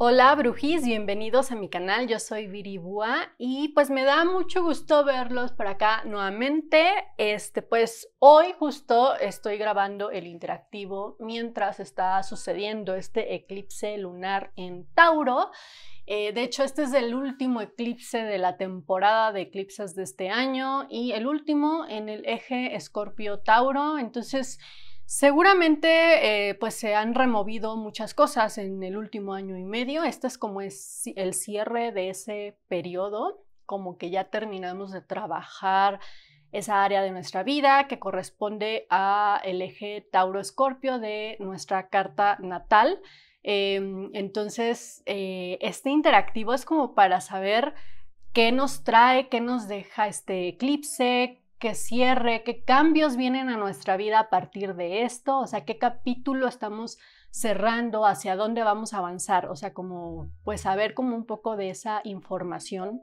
Hola brujis, bienvenidos a mi canal, yo soy Viribua y pues me da mucho gusto verlos por acá nuevamente. Este, pues hoy justo estoy grabando el interactivo mientras está sucediendo este eclipse lunar en Tauro. Eh, de hecho, este es el último eclipse de la temporada de eclipses de este año y el último en el eje Escorpio-Tauro. Entonces, Seguramente eh, pues se han removido muchas cosas en el último año y medio. Este es como es el cierre de ese periodo, como que ya terminamos de trabajar esa área de nuestra vida que corresponde a el eje Tauro Escorpio de nuestra carta natal. Em, entonces, eh, este interactivo es como para saber qué nos trae, qué nos deja este eclipse, qué cierre, qué cambios vienen a nuestra vida a partir de esto, o sea, qué capítulo estamos cerrando, hacia dónde vamos a avanzar, o sea, como pues saber como un poco de esa información.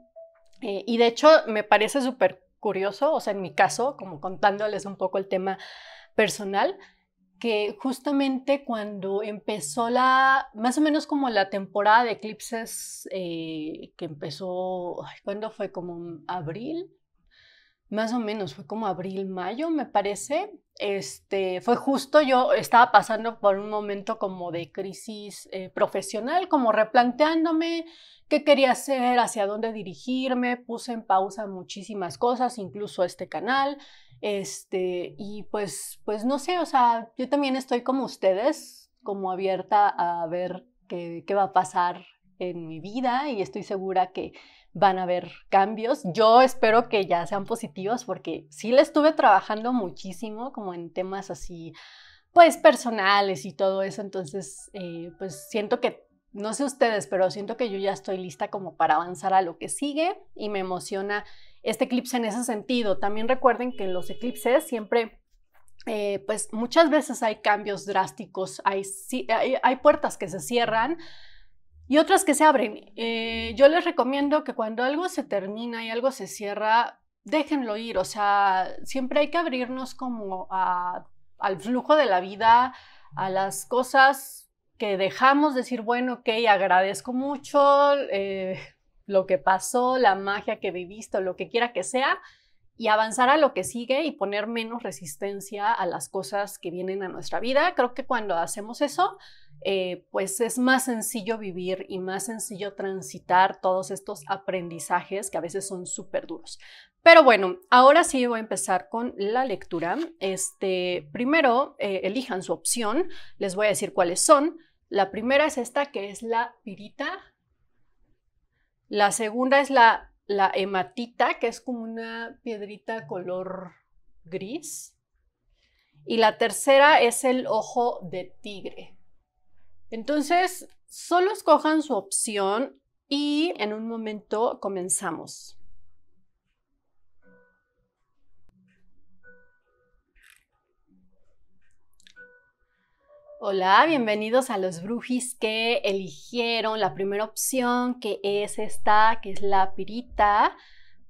Eh, y de hecho me parece súper curioso, o sea, en mi caso, como contándoles un poco el tema personal, que justamente cuando empezó la, más o menos como la temporada de eclipses eh, que empezó, ¿cuándo fue? Como abril, más o menos, fue como abril, mayo, me parece. Este, fue justo, yo estaba pasando por un momento como de crisis eh, profesional, como replanteándome qué quería hacer, hacia dónde dirigirme, puse en pausa muchísimas cosas, incluso este canal, este, y pues, pues no sé, o sea, yo también estoy como ustedes, como abierta a ver qué, qué va a pasar en mi vida y estoy segura que van a haber cambios. Yo espero que ya sean positivos porque sí le estuve trabajando muchísimo como en temas así, pues personales y todo eso. Entonces, eh, pues siento que, no sé ustedes, pero siento que yo ya estoy lista como para avanzar a lo que sigue y me emociona este eclipse en ese sentido. También recuerden que los eclipses siempre... Eh, pues muchas veces hay cambios drásticos, hay puertas que se cierran, y otras que se abren. Eh, yo les recomiendo que cuando algo se termina y algo se cierra, déjenlo ir. O sea, siempre hay que abrirnos como al flujo de la vida, a las cosas que dejamos, decir, bueno, ok, agradezco mucho eh, lo que pasó, la magia que viviste, visto, lo que quiera que sea, y avanzar a lo que sigue y poner menos resistencia a las cosas que vienen a nuestra vida. Creo que cuando hacemos eso, eh, pues es más sencillo vivir y más sencillo transitar todos estos aprendizajes que a veces son súper duros. Pero bueno, ahora sí voy a empezar con la lectura. Este, primero, eh, elijan su opción. Les voy a decir cuáles son. La primera es esta, que es la pirita. La segunda es la hematita, que es como una piedrita color gris. Y la tercera es el ojo de tigre. Entonces, solo escojan su opción y en un momento comenzamos. Hola, bienvenidos a los brujis que eligieron la primera opción, que es esta, que es la pirita.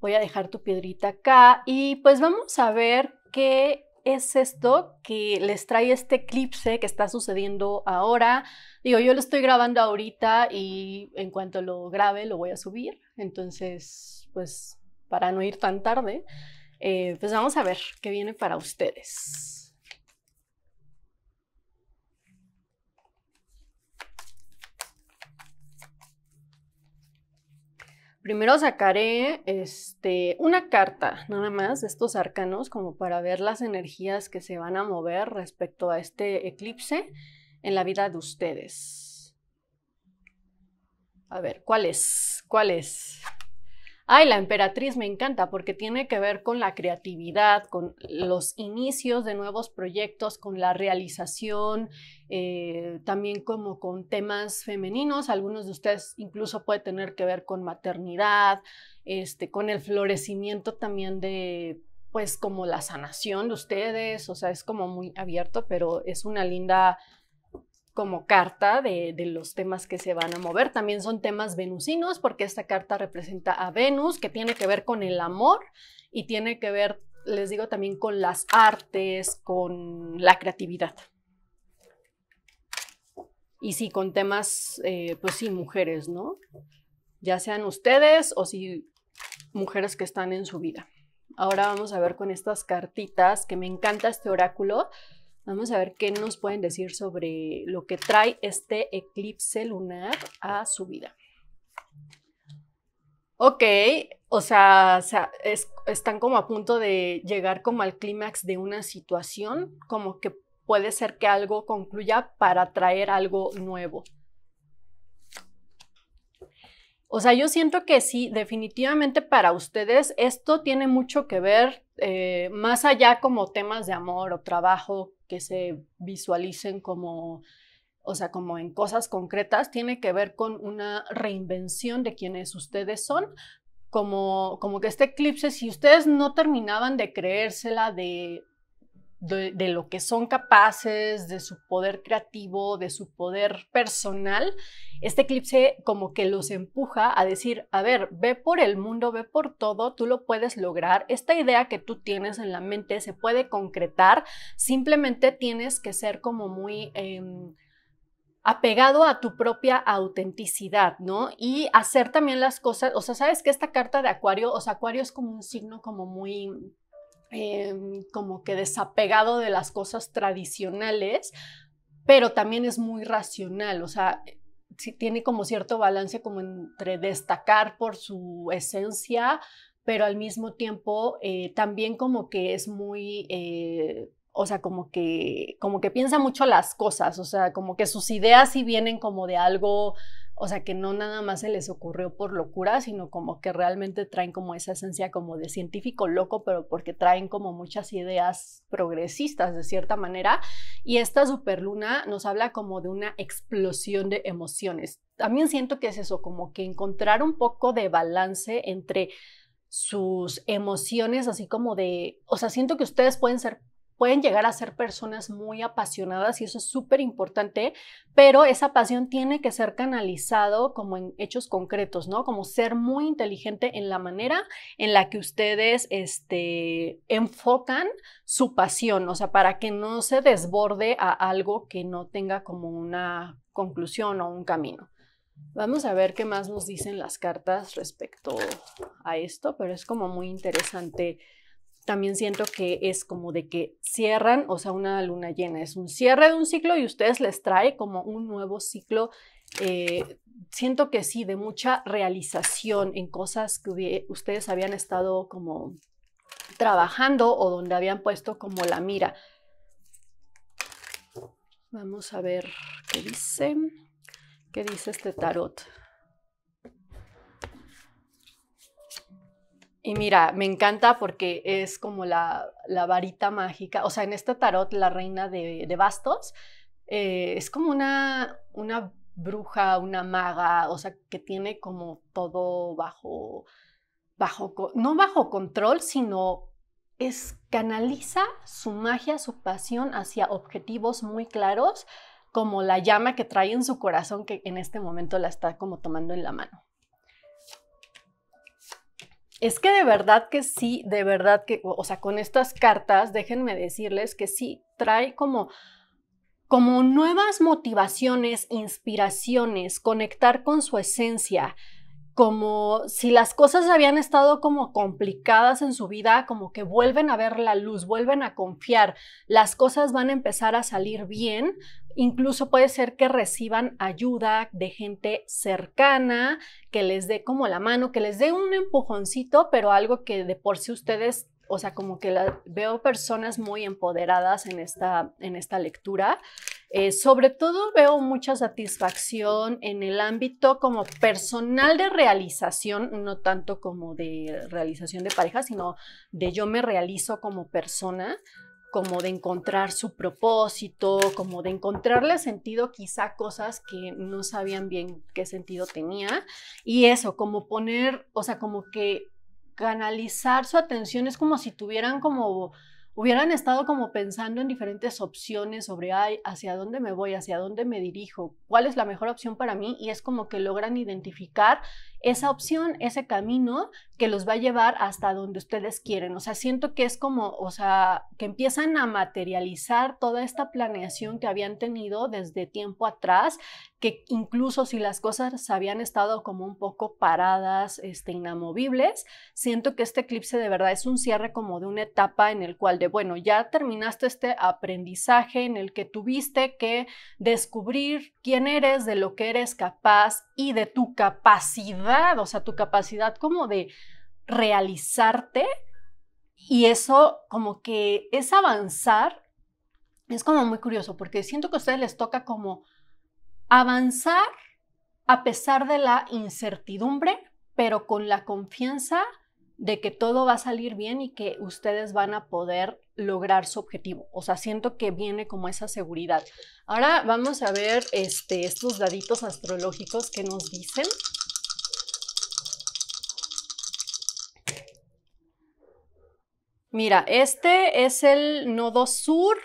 Voy a dejar tu piedrita acá y pues vamos a ver qué es esto que les trae este eclipse que está sucediendo ahora. Digo, yo lo estoy grabando ahorita y en cuanto lo grabe lo voy a subir. Entonces, pues para no ir tan tarde, eh, pues vamos a ver qué viene para ustedes. Primero sacaré este, una carta nada más de estos arcanos como para ver las energías que se van a mover respecto a este eclipse en la vida de ustedes. A ver, ¿cuál es? ¿Cuál es? ay, la emperatriz me encanta porque tiene que ver con la creatividad, con los inicios de nuevos proyectos, con la realización, eh, también como con temas femeninos, algunos de ustedes incluso puede tener que ver con maternidad, este, con el florecimiento también de pues como la sanación de ustedes, o sea, es como muy abierto, pero es una linda como carta de, los temas que se van a mover. También son temas venusinos porque esta carta representa a Venus, que tiene que ver con el amor y tiene que ver, les digo, también con las artes, con la creatividad. Y sí, con temas, eh, pues sí, mujeres, ¿no? Ya sean ustedes o sí, mujeres que están en su vida. Ahora vamos a ver con estas cartitas, que me encanta este oráculo, Vamos a ver qué nos pueden decir sobre lo que trae este eclipse lunar a su vida. Ok, o sea, están como a punto de llegar como al clímax de una situación, como que puede ser que algo concluya para traer algo nuevo. O sea, yo siento que sí, definitivamente para ustedes esto tiene mucho que ver eh, más allá como temas de amor o trabajo, que se visualicen como, o sea, como en cosas concretas, tiene que ver con una reinvención de quienes ustedes son, como, como que este eclipse, si ustedes no terminaban de creérsela de de, lo que son capaces, de su poder creativo, de su poder personal, este eclipse como que los empuja a decir, a ver, ve por el mundo, ve por todo, tú lo puedes lograr, esta idea que tú tienes en la mente se puede concretar, simplemente tienes que ser como muy... Em, apegado a tu propia autenticidad, ¿no? Y hacer también las cosas, o sea, sabes que esta carta de Acuario, o sea, Acuario es como un signo como muy Em, como que desapegado de las cosas tradicionales, pero también es muy racional, o sea, tiene como cierto balance como entre destacar por su esencia, pero al mismo tiempo eh, también como que es muy... Eh, o sea, como que, como que piensa mucho las cosas, o sea, como que sus ideas sí vienen como de algo o sea, que no nada más se les ocurrió por locura, sino como que realmente traen como esa esencia como de científico loco, pero porque traen como muchas ideas progresistas de cierta manera. Y esta superluna nos habla como de una explosión de emociones. También siento que es eso, como que encontrar un poco de balance entre sus emociones, así como de, o sea, siento que ustedes pueden ser pueden llegar a ser personas muy apasionadas y eso es súper importante, pero esa pasión tiene que ser canalizado como en hechos concretos, ¿no? Como ser muy inteligente en la manera en la que ustedes este, enfocan su pasión, o sea, para que no se desborde a algo que no tenga como una conclusión o un camino. Vamos a ver qué más nos dicen las cartas respecto a esto, pero es como muy interesante también siento que es como de que cierran, o sea, una luna llena es un cierre de un ciclo y ustedes les trae como un nuevo ciclo. Eh, siento que sí, de mucha realización en cosas que ustedes habían estado como trabajando o donde habían puesto como la mira. Vamos a ver qué dice, qué dice este tarot. Y mira, me encanta porque es como la, varita mágica. O sea, en este tarot, la reina de, bastos eh, es como una, una bruja, una maga, o sea, que tiene como todo bajo, bajo, no bajo control, sino es canaliza su magia, su pasión hacia objetivos muy claros, como la llama que trae en su corazón que en este momento la está como tomando en la mano. Es que de verdad que sí, de verdad que, o sea, con estas cartas, déjenme decirles que sí, trae como, como nuevas motivaciones, inspiraciones, conectar con su esencia, como si las cosas habían estado como complicadas en su vida, como que vuelven a ver la luz, vuelven a confiar, las cosas van a empezar a salir bien, Incluso puede ser que reciban ayuda de gente cercana, que les dé como la mano, que les dé un empujoncito, pero algo que de por sí ustedes o sea, como que veo personas muy empoderadas en esta, en esta lectura. Eh, sobre todo veo mucha satisfacción en el ámbito como personal de realización, no tanto como de realización de pareja, sino de yo me realizo como persona como de encontrar su propósito, como de encontrarle sentido quizá cosas que no sabían bien qué sentido tenía. Y eso, como poner, o sea, como que canalizar su atención es como si tuvieran como hubieran estado como pensando en diferentes opciones sobre ay, hacia dónde me voy, hacia dónde me dirijo, cuál es la mejor opción para mí y es como que logran identificar esa opción, ese camino que los va a llevar hasta donde ustedes quieren. O sea, siento que es como, o sea, que empiezan a materializar toda esta planeación que habían tenido desde tiempo atrás, que incluso si las cosas habían estado como un poco paradas, este, inamovibles, siento que este eclipse de verdad es un cierre como de una etapa en el cual de, bueno, ya terminaste este aprendizaje en el que tuviste que descubrir quién eres, de lo que eres capaz y de tu capacidad o sea, tu capacidad como de realizarte y eso como que es avanzar, es como muy curioso porque siento que a ustedes les toca como avanzar a pesar de la incertidumbre, pero con la confianza de que todo va a salir bien y que ustedes van a poder lograr su objetivo. O sea, siento que viene como esa seguridad. Ahora vamos a ver este, estos daditos astrológicos que nos dicen. Mira, este es el nodo sur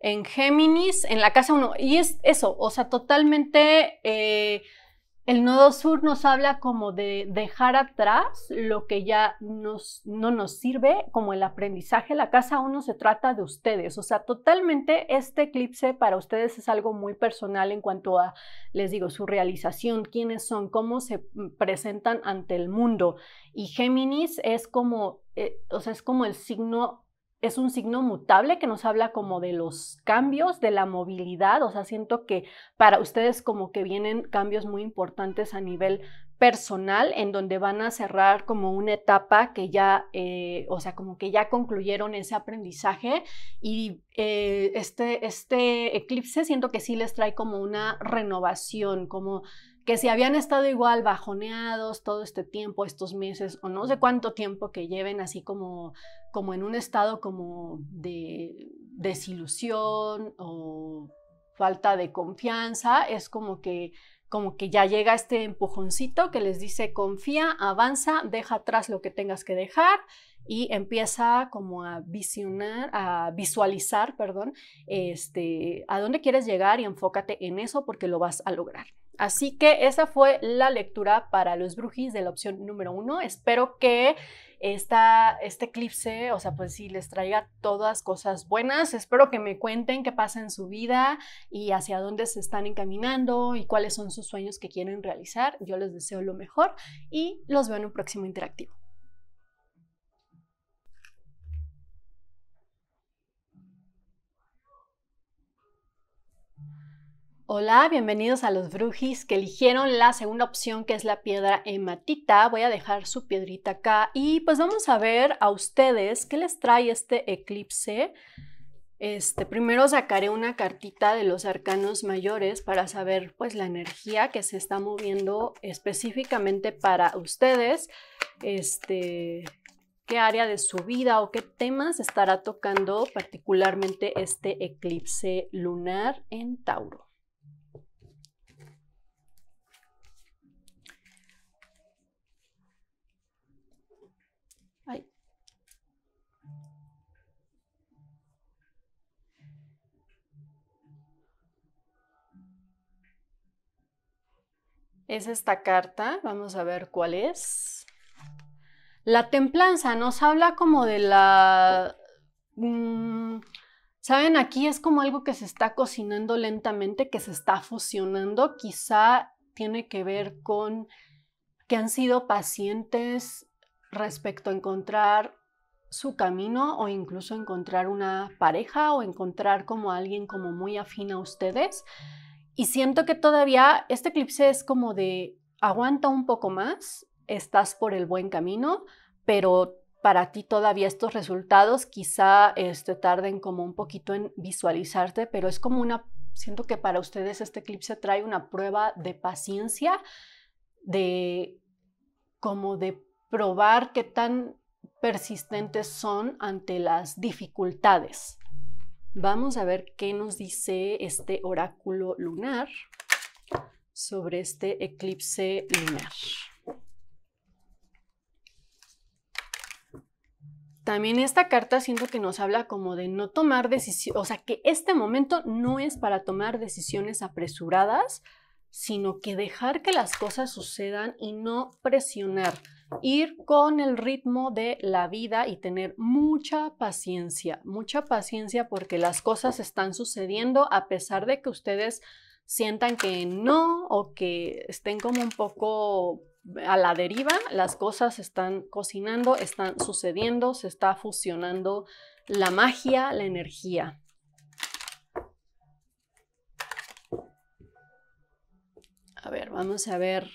en Géminis, en la casa 1. Y es eso, o sea, totalmente eh, el nodo sur nos habla como de dejar atrás lo que ya no nos sirve, como el aprendizaje. La casa 1 se trata de ustedes, o sea, totalmente este eclipse para ustedes es algo muy personal en cuanto a, les digo, su realización, quiénes son, cómo se presentan ante el mundo. Y Géminis es como, eh, o sea, es como el signo es un signo mutable que nos habla como de los cambios, de la movilidad, o sea, siento que para ustedes como que vienen cambios muy importantes a nivel personal en donde van a cerrar como una etapa que ya, eh, o sea, como que ya concluyeron ese aprendizaje y eh, este, este eclipse siento que sí les trae como una renovación, como que si habían estado igual bajoneados todo este tiempo, estos meses o no sé cuánto tiempo que lleven así como, como en un estado como de desilusión o falta de confianza, es como que como que ya llega este empujoncito que les dice confía, avanza, deja atrás lo que tengas que dejar y empieza como a visionar, a visualizar, perdón, este, a dónde quieres llegar y enfócate en eso porque lo vas a lograr. Así que esa fue la lectura para los brujis de la opción número uno. Espero que esta, este eclipse, o sea, pues sí, les traiga todas cosas buenas. Espero que me cuenten qué pasa en su vida y hacia dónde se están encaminando y cuáles son sus sueños que quieren realizar. Yo les deseo lo mejor y los veo en un próximo interactivo. Hola, bienvenidos a los brujis que eligieron la segunda opción que es la piedra hematita. Voy a dejar su piedrita acá y pues vamos a ver a ustedes qué les trae este eclipse. Este, primero sacaré una cartita de los arcanos mayores para saber pues la energía que se está moviendo específicamente para ustedes. Este, qué área de su vida o qué temas estará tocando particularmente este eclipse lunar en Tauro. es esta carta. Vamos a ver cuál es. La templanza nos habla como de la... Mm, Saben, aquí es como algo que se está cocinando lentamente, que se está fusionando. Quizá tiene que ver con que han sido pacientes respecto a encontrar su camino o incluso encontrar una pareja o encontrar como alguien como muy afín a ustedes. Y siento que todavía este eclipse es como de aguanta un poco más, estás por el buen camino, pero para ti todavía estos resultados quizá este, tarden como un poquito en visualizarte, pero es como una, siento que para ustedes este eclipse trae una prueba de paciencia, de como de probar qué tan persistentes son ante las dificultades. Vamos a ver qué nos dice este oráculo lunar sobre este eclipse lunar. También esta carta siento que nos habla como de no tomar decisiones, o sea, que este momento no es para tomar decisiones apresuradas, sino que dejar que las cosas sucedan y no presionar ir con el ritmo de la vida y tener mucha paciencia, mucha paciencia porque las cosas están sucediendo a pesar de que ustedes sientan que no o que estén como un poco a la deriva, las cosas están cocinando, están sucediendo, se está fusionando la magia, la energía. A ver, vamos a ver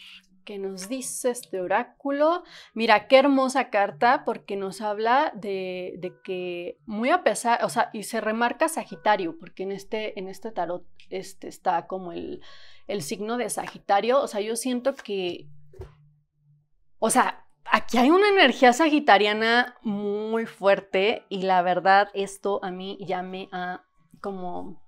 que nos dice este oráculo. Mira, qué hermosa carta porque nos habla de, que muy a pesar, o sea, y se remarca Sagitario, porque en este, en este tarot este, está como el, el signo de Sagitario. O sea, yo siento que, o sea, aquí hay una energía sagitariana muy fuerte y la verdad esto a mí ya me ha como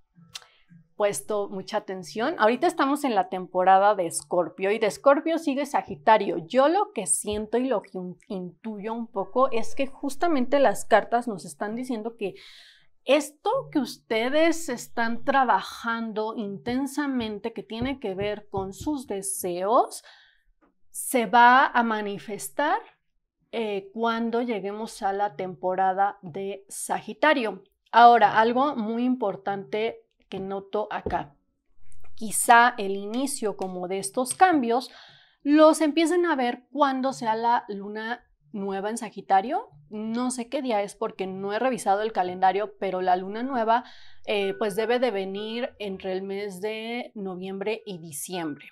puesto mucha atención. Ahorita estamos en la temporada de Escorpio y de Escorpio sigue Sagitario. Yo lo que siento y lo que intuyo un poco es que justamente las cartas nos están diciendo que esto que ustedes están trabajando intensamente, que tiene que ver con sus deseos, se va a manifestar eh, cuando lleguemos a la temporada de Sagitario. Ahora, algo muy importante que noto acá. Quizá el inicio como de estos cambios los empiecen a ver cuando sea la luna nueva en Sagitario. No sé qué día es porque no he revisado el calendario, pero la luna nueva eh, pues debe de venir entre el mes de noviembre y diciembre.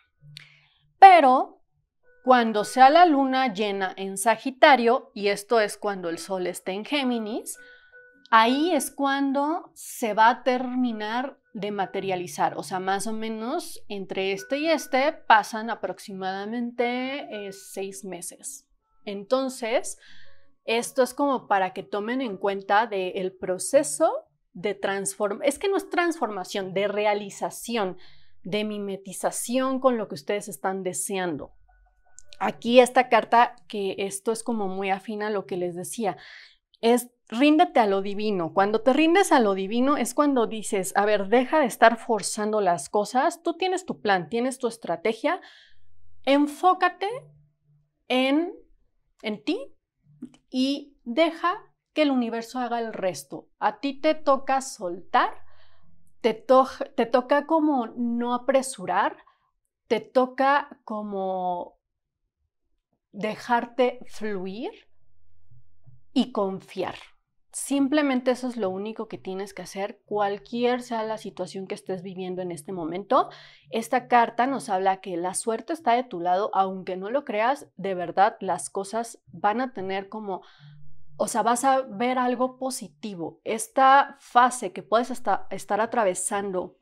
Pero cuando sea la luna llena en Sagitario, y esto es cuando el sol esté en Géminis, ahí es cuando se va a terminar de materializar, o sea, más o menos entre este y este pasan aproximadamente eh, seis meses. Entonces, esto es como para que tomen en cuenta del proceso de transformación, es que no es transformación, de realización, de mimetización con lo que ustedes están deseando. Aquí esta carta, que esto es como muy afín a lo que les decía, es ríndete a lo divino. Cuando te rindes a lo divino es cuando dices, a ver, deja de estar forzando las cosas, tú tienes tu plan, tienes tu estrategia, enfócate en, en ti y deja que el universo haga el resto. A ti te toca soltar, te, te toca como no apresurar, te toca como dejarte fluir y confiar. Simplemente eso es lo único que tienes que hacer, cualquier sea la situación que estés viviendo en este momento. Esta carta nos habla que la suerte está de tu lado, aunque no lo creas, de verdad las cosas van a tener como, o sea, vas a ver algo positivo. Esta fase que puedes estar atravesando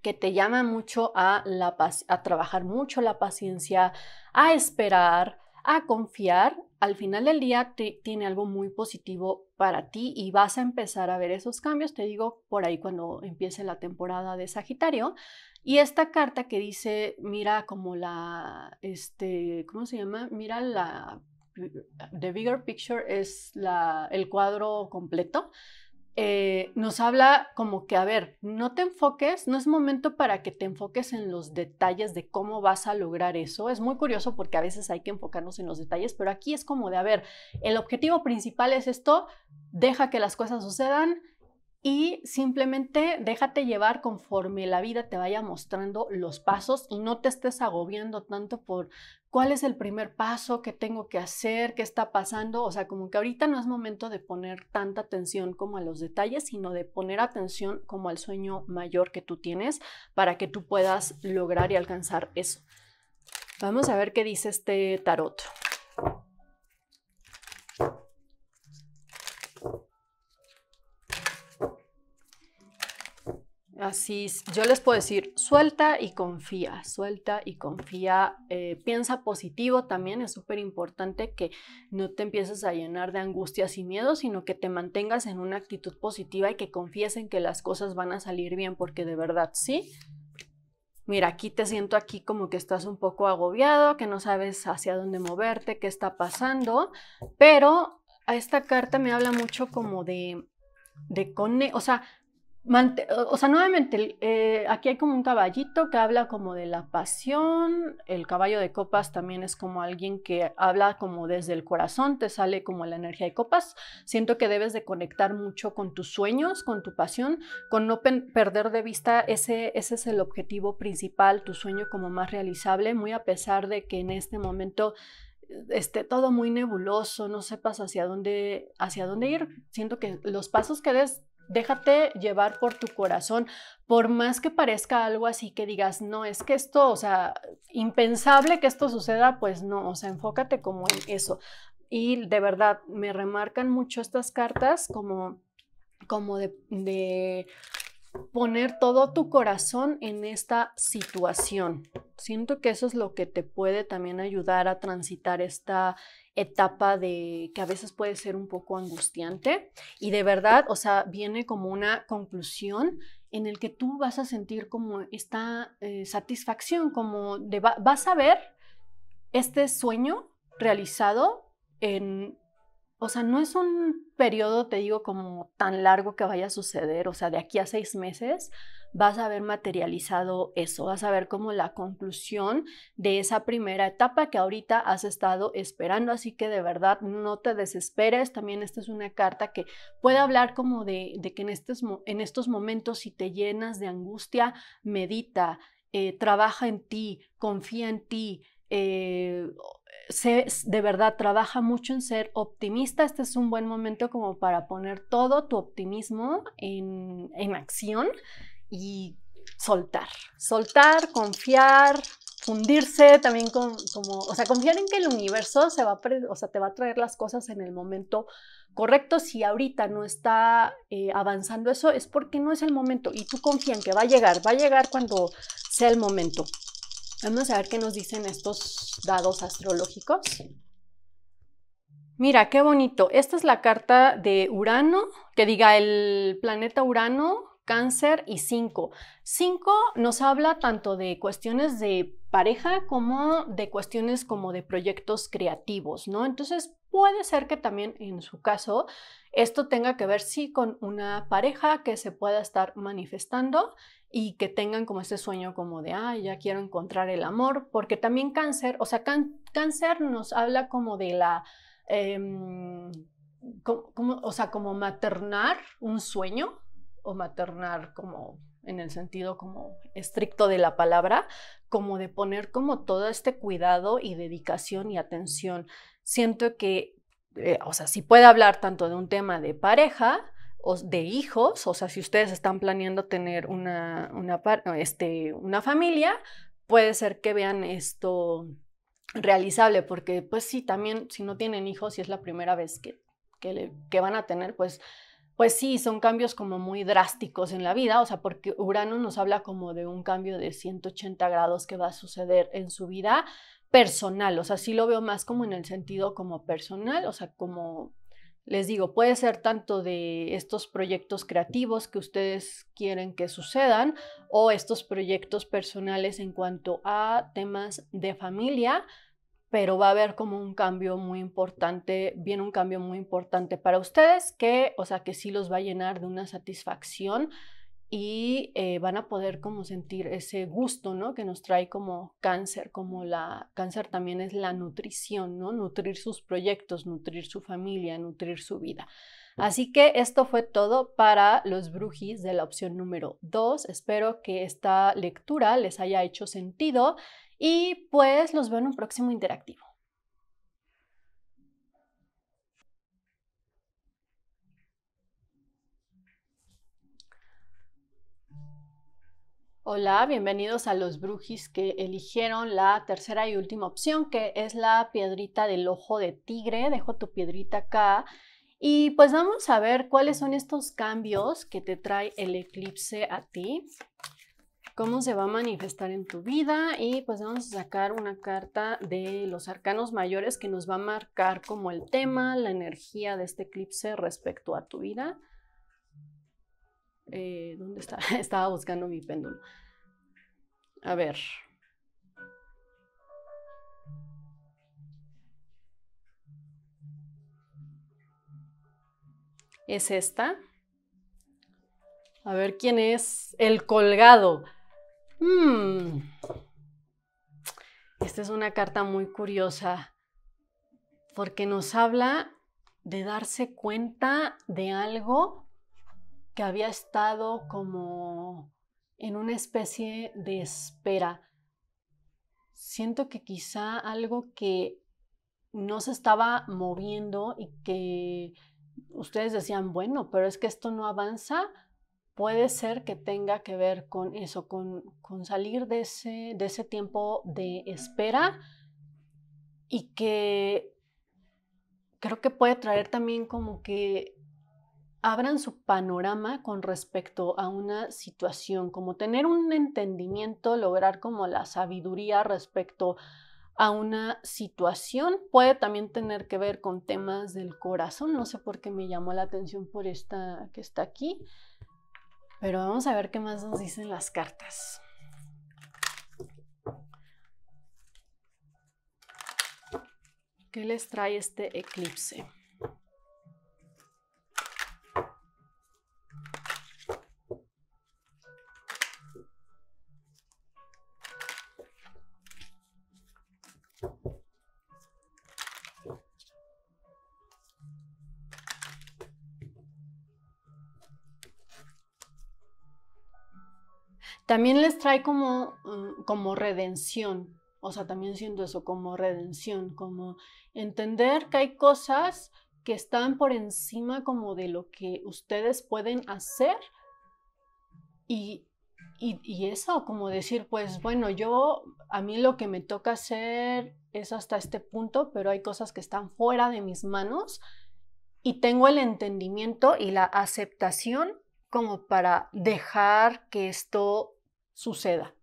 que te llama mucho a, la a trabajar mucho la paciencia, a esperar, a confiar, al final del día tiene algo muy positivo para ti y vas a empezar a ver esos cambios, te digo, por ahí cuando empiece la temporada de Sagitario. Y esta carta que dice, mira como la, este, ¿cómo se llama? Mira la, The Bigger Picture es la, el cuadro completo eh, nos habla como que, a ver, no te enfoques, no es momento para que te enfoques en los detalles de cómo vas a lograr eso. Es muy curioso porque a veces hay que enfocarnos en los detalles, pero aquí es como de, a ver, el objetivo principal es esto, deja que las cosas sucedan, y simplemente déjate llevar conforme la vida te vaya mostrando los pasos y no te estés agobiando tanto por cuál es el primer paso, que tengo que hacer, qué está pasando. O sea, como que ahorita no es momento de poner tanta atención como a los detalles, sino de poner atención como al sueño mayor que tú tienes para que tú puedas lograr y alcanzar eso. Vamos a ver qué dice este tarot. Así, yo les puedo decir, suelta y confía, suelta y confía, eh, piensa positivo también, es súper importante que no te empieces a llenar de angustias y miedos, sino que te mantengas en una actitud positiva y que confíes en que las cosas van a salir bien, porque de verdad sí. Mira, aquí te siento aquí como que estás un poco agobiado, que no sabes hacia dónde moverte, qué está pasando, pero a esta carta me habla mucho como de, de o sea, o sea, nuevamente, eh, aquí hay como un caballito que habla como de la pasión, el caballo de copas también es como alguien que habla como desde el corazón, te sale como la energía de copas. Siento que debes de conectar mucho con tus sueños, con tu pasión, con no perder de vista ese, ese es el objetivo principal, tu sueño como más realizable, muy a pesar de que en este momento eh, esté todo muy nebuloso, no sepas hacia dónde, hacia dónde ir. Siento que los pasos que des déjate llevar por tu corazón, por más que parezca algo así que digas, no, es que esto, o sea, impensable que esto suceda, pues no, o sea, enfócate como en eso. Y de verdad, me remarcan mucho estas cartas como como de, poner todo tu corazón en esta situación. Siento que eso es lo que te puede también ayudar a transitar esta etapa de que a veces puede ser un poco angustiante y de verdad, o sea, viene como una conclusión en el que tú vas a sentir como esta eh, satisfacción, como de vas a ver este sueño realizado en o sea, no es un periodo, te digo, como tan largo que vaya a suceder, o sea, de aquí a seis meses vas a haber materializado eso, vas a ver como la conclusión de esa primera etapa que ahorita has estado esperando, así que de verdad no te desesperes, también esta es una carta que puede hablar como de, que en, estos, en estos momentos si te llenas de angustia, medita, eh, trabaja en ti, confía en ti, eh, se, de verdad trabaja mucho en ser optimista. Este es un buen momento como para poner todo tu optimismo en, acción y soltar, soltar, confiar, fundirse también con, como, o sea, confiar en que el universo se va a, o sea, te va a traer las cosas en el momento correcto. Si ahorita no está eh, avanzando eso, es porque no es el momento y tú confía en que va a llegar, va a llegar cuando sea el momento. Vamos a ver qué nos dicen estos dados astrológicos. Mira, qué bonito. Esta es la carta de Urano, que diga el planeta Urano, cáncer y 5. 5 nos habla tanto de cuestiones de pareja como de cuestiones como de proyectos creativos, ¿no? Entonces puede ser que también en su caso esto tenga que ver sí con una pareja que se pueda estar manifestando y que tengan como ese sueño como de, ay, ya quiero encontrar el amor, porque también cáncer, o sea, cáncer nos habla como de la, em, como, o sea, como maternar un sueño o maternar como en el sentido como estricto de la palabra, como de poner como todo este cuidado y dedicación y atención. Siento que, eh, o sea, si puede hablar tanto de un tema de pareja, de hijos, o sea, si ustedes están planeando tener una, una, este, una familia, puede ser que vean esto realizable, porque pues sí, también si no tienen hijos y es la primera vez que, le, van a tener, pues pues sí, son cambios como muy drásticos en la vida, o sea, porque Urano nos habla como de un cambio de 180 grados que va a suceder en su vida personal, o sea, sí lo veo más como en el sentido como personal, o sea, como les digo, puede ser tanto de estos proyectos creativos que ustedes quieren que sucedan o estos proyectos personales en cuanto a temas de familia, pero va a haber como un cambio muy importante, viene un cambio muy importante para ustedes que, o sea, que sí los va a llenar de una satisfacción y eh, van a poder como sentir ese gusto, ¿no? Que nos trae como cáncer, como la cáncer también es la nutrición, ¿no? Nutrir sus proyectos, nutrir su familia, nutrir su vida. Así que esto fue todo para los brujis de la opción número 2. Espero que esta lectura les haya hecho sentido y pues los veo en un próximo interactivo. Hola, bienvenidos a los brujis que eligieron la tercera y última opción, que es la piedrita del ojo de tigre. Dejo tu piedrita acá. Y pues vamos a ver cuáles son estos cambios que te trae el eclipse a ti, cómo se va a manifestar en tu vida y pues vamos a sacar una carta de los arcanos mayores que nos va a marcar como el tema, la energía de este eclipse respecto a tu vida. Eh, ¿Dónde está? Estaba buscando mi péndulo. A ver. Es esta. A ver quién es el colgado. Hmm. Esta es una carta muy curiosa porque nos habla de darse cuenta de algo que había estado como en una especie de espera. Siento que quizá algo que no se estaba moviendo y que ustedes decían, bueno, pero es que esto no avanza, puede ser que tenga que ver con eso, con, con salir de ese, de ese tiempo de espera y que creo que puede traer también como que abran su panorama con respecto a una situación, como tener un entendimiento, lograr como la sabiduría respecto a una situación. Puede también tener que ver con temas del corazón, no sé por qué me llamó la atención por esta que está aquí, pero vamos a ver qué más nos dicen las cartas. ¿Qué les trae este eclipse? también les trae como, mm, como redención, o sea, también siento eso como redención, como entender que hay cosas que están por encima como de lo que ustedes pueden hacer y, eso, como decir, pues bueno, yo a mí lo que me toca hacer es hasta este punto, pero hay cosas que están fuera de mis manos y tengo el entendimiento y la aceptación como para dejar que esto suceda.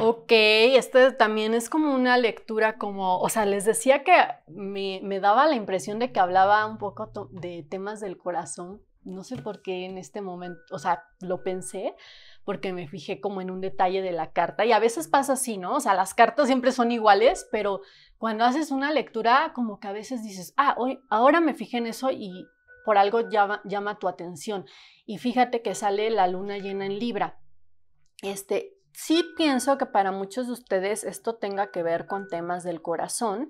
Ok, este también es como una lectura como, o sea, les decía que me, me daba la impresión de que hablaba un poco de temas del corazón. No sé por qué en este momento, o sea, lo pensé porque me fijé como en un detalle de la carta y a veces pasa así, ¿no? O sea, las cartas siempre son iguales, pero cuando haces una lectura como que a veces dices, ah, hoy, ahora me fijé en eso y por algo llama, tu atención. Y fíjate que sale la luna llena en Libra. Este, sí pienso que para muchos de ustedes esto tenga que ver con temas del corazón,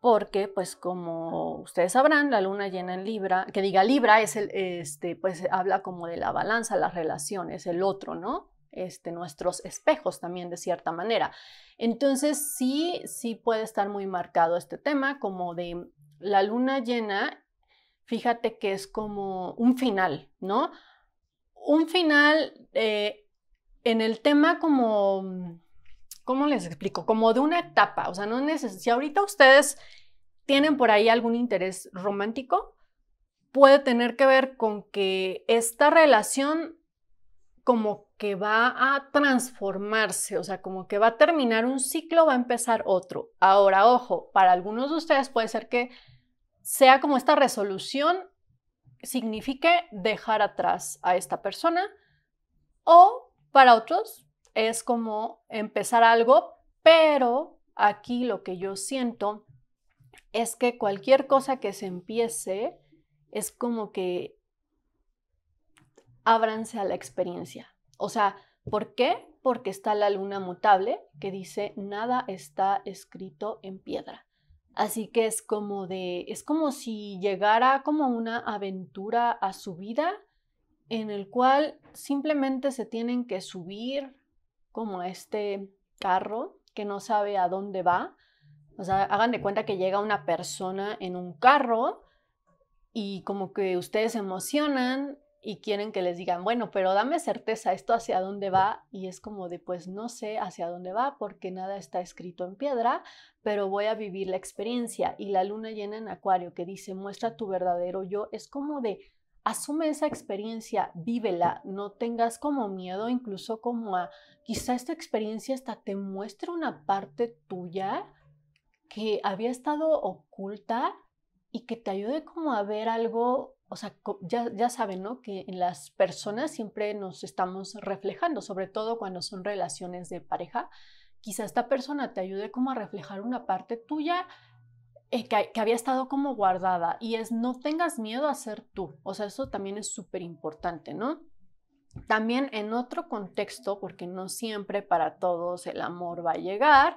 porque pues como ustedes sabrán, la luna llena en Libra, que diga Libra es este, pues habla como de la balanza, las relaciones, el otro, ¿no? Este, nuestros espejos también de cierta manera. Entonces sí, sí puede estar muy marcado este tema como de la luna llena fíjate que es como un final, ¿no? Un final eh, en el tema como, mm, ¿cómo les explico? Como de una etapa, o sea, no necesario. si ahorita ustedes tienen por ahí algún interés romántico, puede tener que ver con que esta relación como que va a transformarse, o sea, como que va a terminar un ciclo, va a empezar otro. Ahora, ojo, para algunos de ustedes puede ser que sea como esta resolución signifique dejar atrás a esta persona o para otros es como empezar algo, pero aquí lo que yo siento es que cualquier cosa que se empiece es como que ábranse a la experiencia. O sea, ¿por qué? Porque está la luna mutable que dice nada está escrito en piedra. Así que es como de, es como si llegara como una aventura a su vida en el cual simplemente se tienen que subir como este carro que no sabe a dónde va. O sea, hagan de cuenta que llega una persona en un carro y como que ustedes se emocionan y quieren que les digan, bueno, pero dame certeza, esto hacia dónde va, y es como de, pues no sé hacia dónde va, porque nada está escrito en piedra, pero voy a vivir la experiencia. Y la luna llena en acuario que dice, muestra tu verdadero yo, es como de, asume esa experiencia, vívela, no tengas como miedo, incluso como a, quizá esta experiencia hasta te muestre una parte tuya que había estado oculta y que te ayude como a ver algo o sea, ya, ya, saben, ¿no? Que en las personas siempre nos estamos reflejando, sobre todo cuando son relaciones de pareja. Quizá esta persona te ayude como a reflejar una parte tuya eh, que, que había estado como guardada y es no tengas miedo a ser tú. O sea, eso también es súper importante, ¿no? También en otro contexto, porque no siempre para todos el amor va a llegar,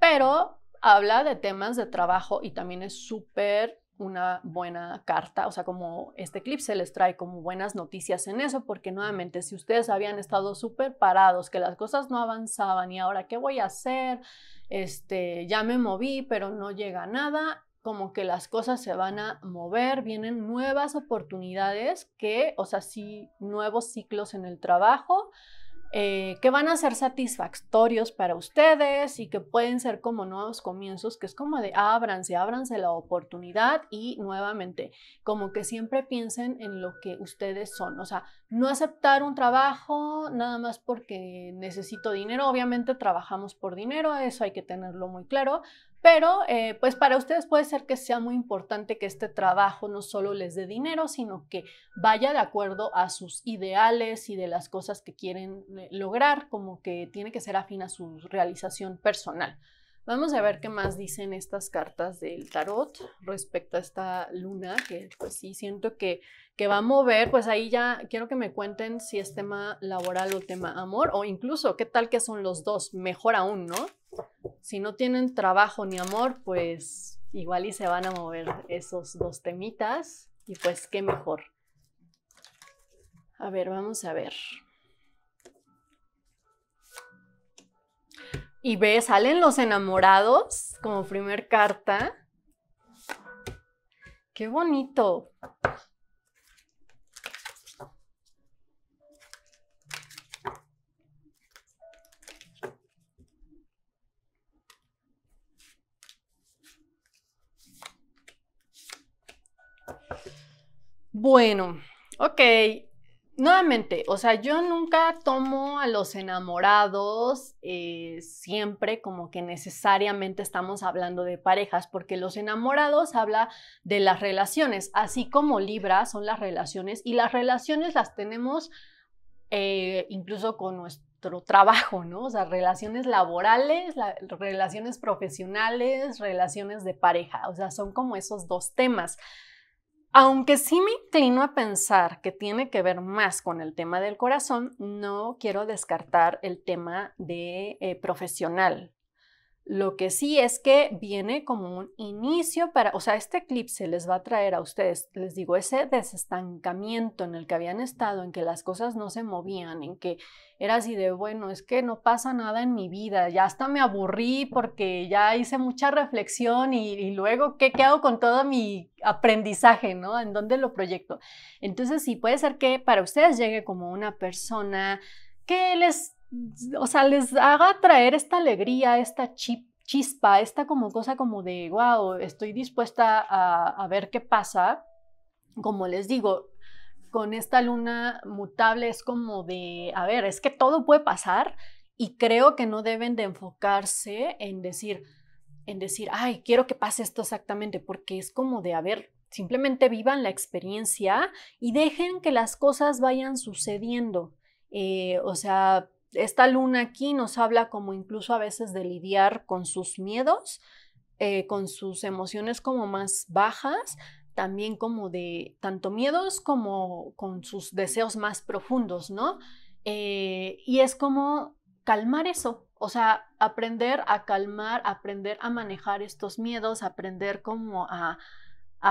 pero habla de temas de trabajo y también es súper una buena carta, o sea, como este clip se les trae como buenas noticias en eso, porque nuevamente si ustedes habían estado súper parados, que las cosas no avanzaban y ahora qué voy a hacer, este, ya me moví, pero no llega nada, como que las cosas se van a mover, vienen nuevas oportunidades que, o sea, sí, nuevos ciclos en el trabajo, eh, que van a ser satisfactorios para ustedes y que pueden ser como nuevos comienzos, que es como de ábranse, ábranse la oportunidad y nuevamente, como que siempre piensen en lo que ustedes son, o sea, no aceptar un trabajo nada más porque necesito dinero. Obviamente trabajamos por dinero, eso hay que tenerlo muy claro, pero eh, pues para ustedes puede ser que sea muy importante que este trabajo no solo les dé dinero, sino que vaya de acuerdo a sus ideales y de las cosas que quieren eh, lograr, como que tiene que ser afín a su realización personal. Vamos a ver qué más dicen estas cartas del tarot respecto a esta luna, que pues sí siento que, va a mover, pues ahí ya quiero que me cuenten si es tema laboral o tema amor, o incluso qué tal que son los dos, mejor aún, ¿no? Si no tienen trabajo ni amor, pues igual y se van a mover esos dos temitas, y pues qué mejor. A ver, vamos a ver. Y ve, salen los enamorados como primer carta. Qué bonito. Bueno, ok, nuevamente, o sea, yo nunca tomo a los enamorados eh, siempre como que necesariamente estamos hablando de parejas, porque los enamorados habla de las relaciones, así como Libra son las relaciones y las relaciones las tenemos eh, incluso con nuestro trabajo, ¿no? O sea, relaciones laborales, relaciones profesionales, relaciones de pareja, o sea, son como esos dos temas. Aunque sí me inclino a pensar que tiene que ver más con el tema del corazón, no quiero descartar el tema de eh, profesional. Lo que sí es que viene como un inicio para, o sea, este eclipse les va a traer a ustedes, les digo, ese desestancamiento en el que habían estado, en que las cosas no se movían, en que era así de, bueno, es que no pasa nada en mi vida, ya hasta me aburrí porque ya hice mucha reflexión y, luego, ¿qué, ¿qué hago con todo mi aprendizaje, ¿no? ¿En dónde lo proyecto? Entonces, sí, puede ser que para ustedes llegue como una persona que les, o sea, les haga traer esta alegría, esta chispa, esta como cosa como de, wow, estoy dispuesta a ver qué pasa. Como les digo, con esta luna mutable es como de, a ver, es que todo puede pasar y creo que no deben de enfocarse en decir, en decir, ay, quiero que pase esto exactamente, porque es como de, a ver, simplemente vivan la experiencia y dejen que las cosas vayan sucediendo. Eh, o sea, esta luna aquí nos habla como incluso a veces de lidiar con sus miedos, eh, con sus emociones como más bajas, también como de tanto miedos como con sus deseos más profundos, ¿no? Eh, y es como calmar eso, o sea, aprender a calmar, aprender a manejar estos miedos, aprender como a,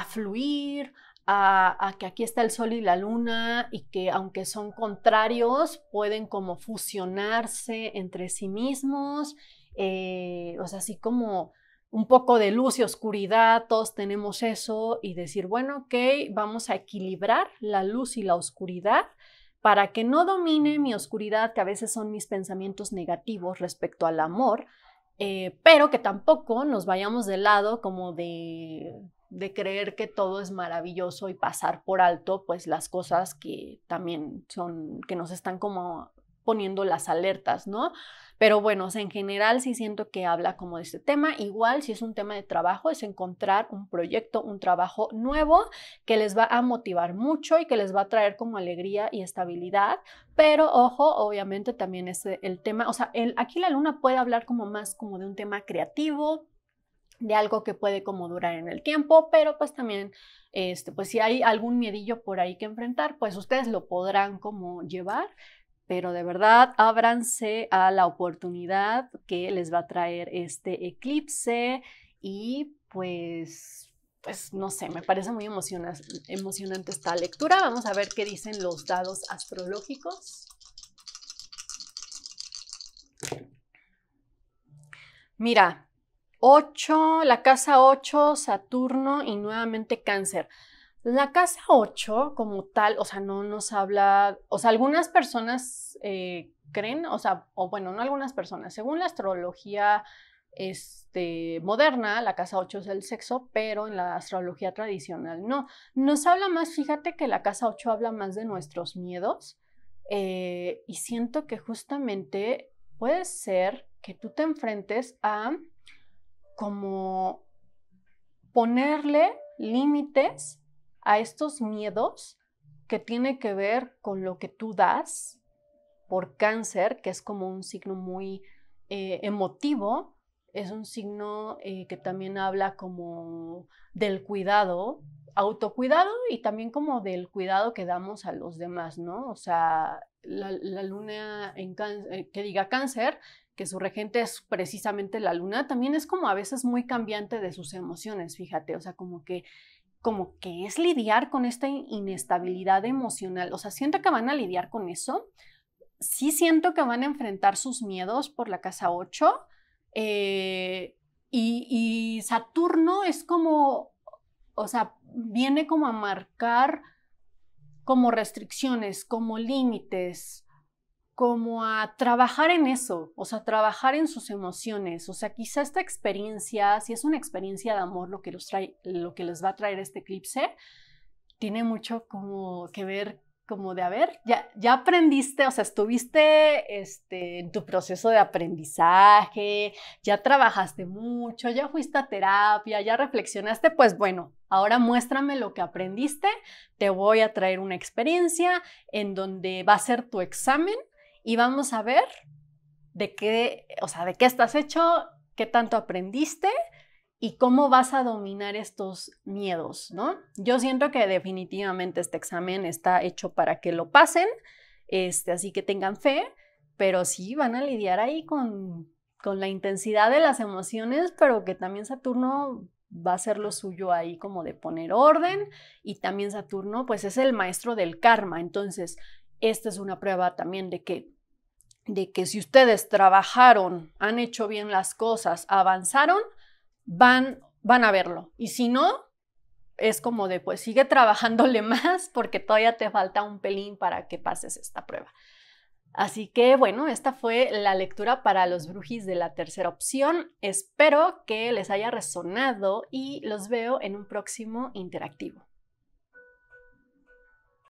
fluir, a, que aquí está el sol y la luna y que aunque son contrarios, pueden como fusionarse entre sí mismos, eh, o sea, así como un poco de luz y oscuridad, todos tenemos eso, y decir, bueno, ok, vamos a equilibrar la luz y la oscuridad para que no domine mi oscuridad, que a veces son mis pensamientos negativos respecto al amor, eh, pero que tampoco nos vayamos de lado como de, de creer que todo es maravilloso y pasar por alto pues las cosas que también son, que nos están como poniendo las alertas, ¿no? Pero bueno, en general sí siento que habla como de este tema. Igual, si es un tema de trabajo, es encontrar un proyecto, un trabajo nuevo que les va a motivar mucho y que les va a traer como alegría y estabilidad. Pero ojo, obviamente también es el tema, o sea, aquí la luna puede hablar como más como de un tema creativo, de algo que puede como durar en el tiempo, pero pues también, este, pues si hay algún miedillo por ahí que enfrentar, pues ustedes lo podrán como llevar pero de verdad ábranse a la oportunidad que les va a traer este eclipse y pues, pues no sé, me parece muy emocionante esta lectura. Vamos a ver qué dicen los dados astrológicos. Mira, 8, la casa 8, Saturno y nuevamente cáncer. La casa 8 como tal, o sea, no nos habla, o sea, algunas personas eh, creen, o sea, o bueno, no algunas personas, según la astrología este, moderna, la casa 8 es el sexo, pero en la astrología tradicional no. Nos habla más, fíjate que la casa 8 habla más de nuestros miedos eh, y siento que justamente puede ser que tú te enfrentes a como ponerle límites a estos miedos que tiene que ver con lo que tú das por cáncer, que es como un signo muy eh, emotivo, es un signo eh, que también habla como del cuidado, autocuidado y también como del cuidado que damos a los demás, ¿no? O sea, la, luna en eh, que diga cáncer, que su regente es precisamente la luna, también es como a veces muy cambiante de sus emociones, fíjate, o sea, como que como que es lidiar con esta inestabilidad emocional. O sea, siento que van a lidiar con eso. Sí siento que van a enfrentar sus miedos por la casa 8. Eh, y, y, Saturno es como, o sea, viene como a marcar como restricciones, como límites, como a trabajar en eso, o sea, trabajar en sus emociones, o sea, quizá esta experiencia, si es una experiencia de amor lo que, los trae, lo que les va a traer este eclipse, tiene mucho como que ver como de, haber. ya, aprendiste, o sea, estuviste este, en tu proceso de aprendizaje, ya trabajaste mucho, ya fuiste a terapia, ya reflexionaste, pues bueno, ahora muéstrame lo que aprendiste, te voy a traer una experiencia en donde va a ser tu examen y vamos a ver de qué, o sea, de qué estás hecho, qué tanto aprendiste y cómo vas a dominar estos miedos, ¿no? Yo siento que definitivamente este examen está hecho para que lo pasen, este, así que tengan fe, pero sí van a lidiar ahí con, con la intensidad de las emociones, pero que también Saturno va a hacer lo suyo ahí como de poner orden y también Saturno pues es el maestro del karma, entonces esta es una prueba también de que, de que si ustedes trabajaron, han hecho bien las cosas, avanzaron, van, van a verlo. Y si no, es como de, pues sigue trabajándole más porque todavía te falta un pelín para que pases esta prueba. Así que bueno, esta fue la lectura para los brujis de la tercera opción. Espero que les haya resonado y los veo en un próximo interactivo.